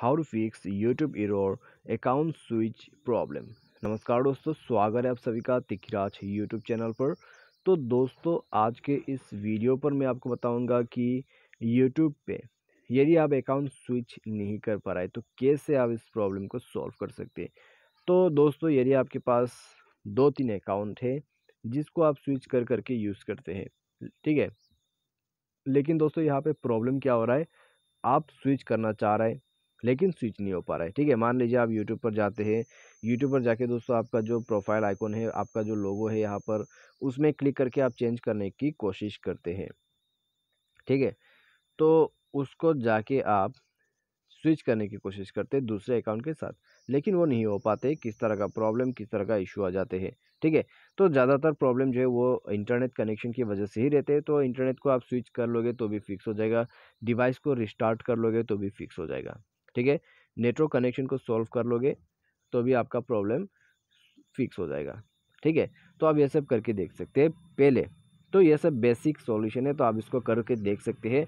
how to fix YouTube error account switch problem नमस्कार दोस्तों स्वागत है आप सभी का तिखराज यूट्यूब चैनल पर तो दोस्तों आज के इस वीडियो पर मैं आपको बताऊंगा कि यूट्यूब पे यदि आप अकाउंट स्विच नहीं कर पा रहे तो कैसे आप इस प्रॉब्लम को सॉल्व कर सकते तो दोस्तों यदि आपके पास दो तीन अकाउंट है जिसको आप स्विच कर करके यूज़ करते हैं ठीक है लेकिन दोस्तों यहाँ पे प्रॉब्लम क्या हो रहा है आप स्विच करना चाह रहे हैं लेकिन स्विच नहीं हो पा रहा है ठीक है मान लीजिए आप यूट्यूब पर जाते हैं यूट्यूब पर जाके दोस्तों आपका जो प्रोफाइल आइकॉन है आपका जो लोगो है यहाँ पर उसमें क्लिक करके आप चेंज करने की कोशिश करते हैं ठीक है तो उसको जाके आप स्विच करने की कोशिश करते हैं दूसरे अकाउंट के साथ लेकिन वो नहीं हो पाते किस तरह का प्रॉब्लम किस तरह का इशू आ जाते हैं ठीक है तो ज़्यादातर प्रॉब्लम जो है वो इंटरनेट कनेक्शन की वजह से ही रहते हैं तो इंटरनेट को आप स्विच कर लोगे तो भी फिक्स हो जाएगा डिवाइस को रिस्टार्ट कर लोगे तो भी फिक्स हो जाएगा ठीक है नेटवर्क कनेक्शन को सॉल्व कर लोगे तो भी आपका प्रॉब्लम फिक्स हो जाएगा ठीक है तो आप ये सब करके देख सकते हैं पहले तो ये सब बेसिक सॉल्यूशन है तो आप इसको करके देख सकते हैं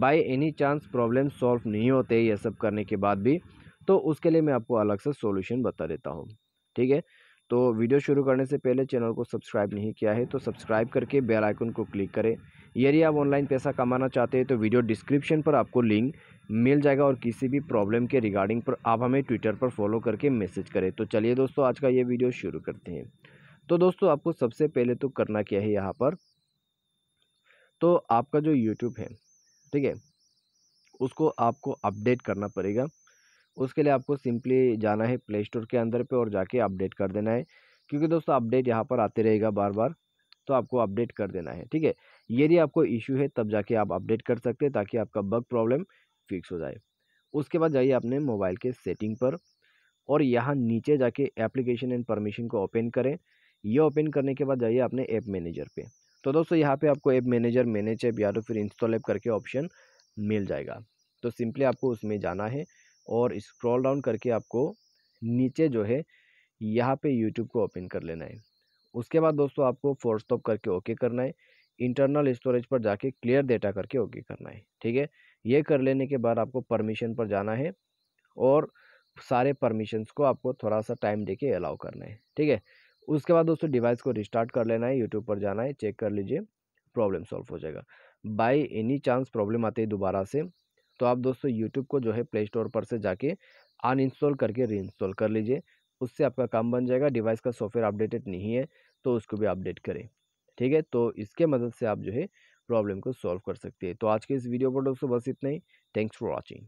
by any chance problem solve नहीं होते ये सब करने के बाद भी तो उसके लिए मैं आपको अलग से सॉल्यूशन बता देता हूँ ठीक है तो वीडियो शुरू करने से पहले चैनल को सब्सक्राइब नहीं किया है तो सब्सक्राइब करके बेल आइकन को क्लिक करें यदि आप ऑनलाइन पैसा कमाना चाहते हैं तो वीडियो डिस्क्रिप्शन पर आपको लिंक मिल जाएगा और किसी भी प्रॉब्लम के रिगार्डिंग पर आप हमें ट्विटर पर फॉलो करके मैसेज करें तो चलिए दोस्तों आज का ये वीडियो शुरू करते हैं तो दोस्तों आपको सबसे पहले तो करना क्या है यहाँ पर तो आपका जो यूट्यूब है ठीक है उसको आपको अपडेट करना पड़ेगा उसके लिए आपको सिंपली जाना है प्ले स्टोर के अंदर पे और जाके अपडेट कर देना है क्योंकि दोस्तों अपडेट यहाँ पर आते रहेगा बार बार तो आपको अपडेट कर देना है ठीक है यदि आपको इशू है तब जाके आप अपडेट कर सकते हैं ताकि आपका बग प्रॉब्लम फिक्स हो जाए उसके बाद जाइए अपने मोबाइल के सेटिंग पर और यहाँ नीचे जाके एप्लीकेशन एंड परमिशन को ओपन करें ये ओपन करने के बाद जाइए अपने ऐप मैनेजर पे तो दोस्तों यहाँ पे आपको ऐप मैनेजर मैनेज ऐप या तो फिर इंस्टॉल ऐप करके ऑप्शन मिल जाएगा तो सिंपली आपको उसमें जाना है और स्क्रॉल डाउन करके आपको नीचे जो है यहाँ पे यूट्यूब को ओपन कर लेना है उसके बाद दोस्तों आपको फोर स्टॉप करके ओके करना है इंटरनल स्टोरेज पर जाके क्लियर डेटा करके ओके करना है ठीक है ये कर लेने के बाद आपको परमिशन पर जाना है और सारे परमिशंस को आपको थोड़ा सा टाइम दे के अलाउ करना है ठीक है उसके बाद दोस्तों डिवाइस को रिस्टार्ट कर लेना है यूट्यूब पर जाना है चेक कर लीजिए प्रॉब्लम सॉल्व हो जाएगा बाई एनी चांस प्रॉब्लम आती है दोबारा से तो आप दोस्तों यूट्यूब को जो है प्ले स्टोर पर से जाके अनइंस्टॉल करके रीइंस्टॉल कर लीजिए उससे आपका काम बन जाएगा डिवाइस का सॉफ्टवेयर अपडेटेड नहीं है तो उसको भी अपडेट करें ठीक है तो इसके मदद से आप जो है प्रॉब्लम को सॉल्व कर सकते हैं तो आज के इस वीडियो पर दोस्तों बस इतना ही थैंक्स फॉर वॉचिंग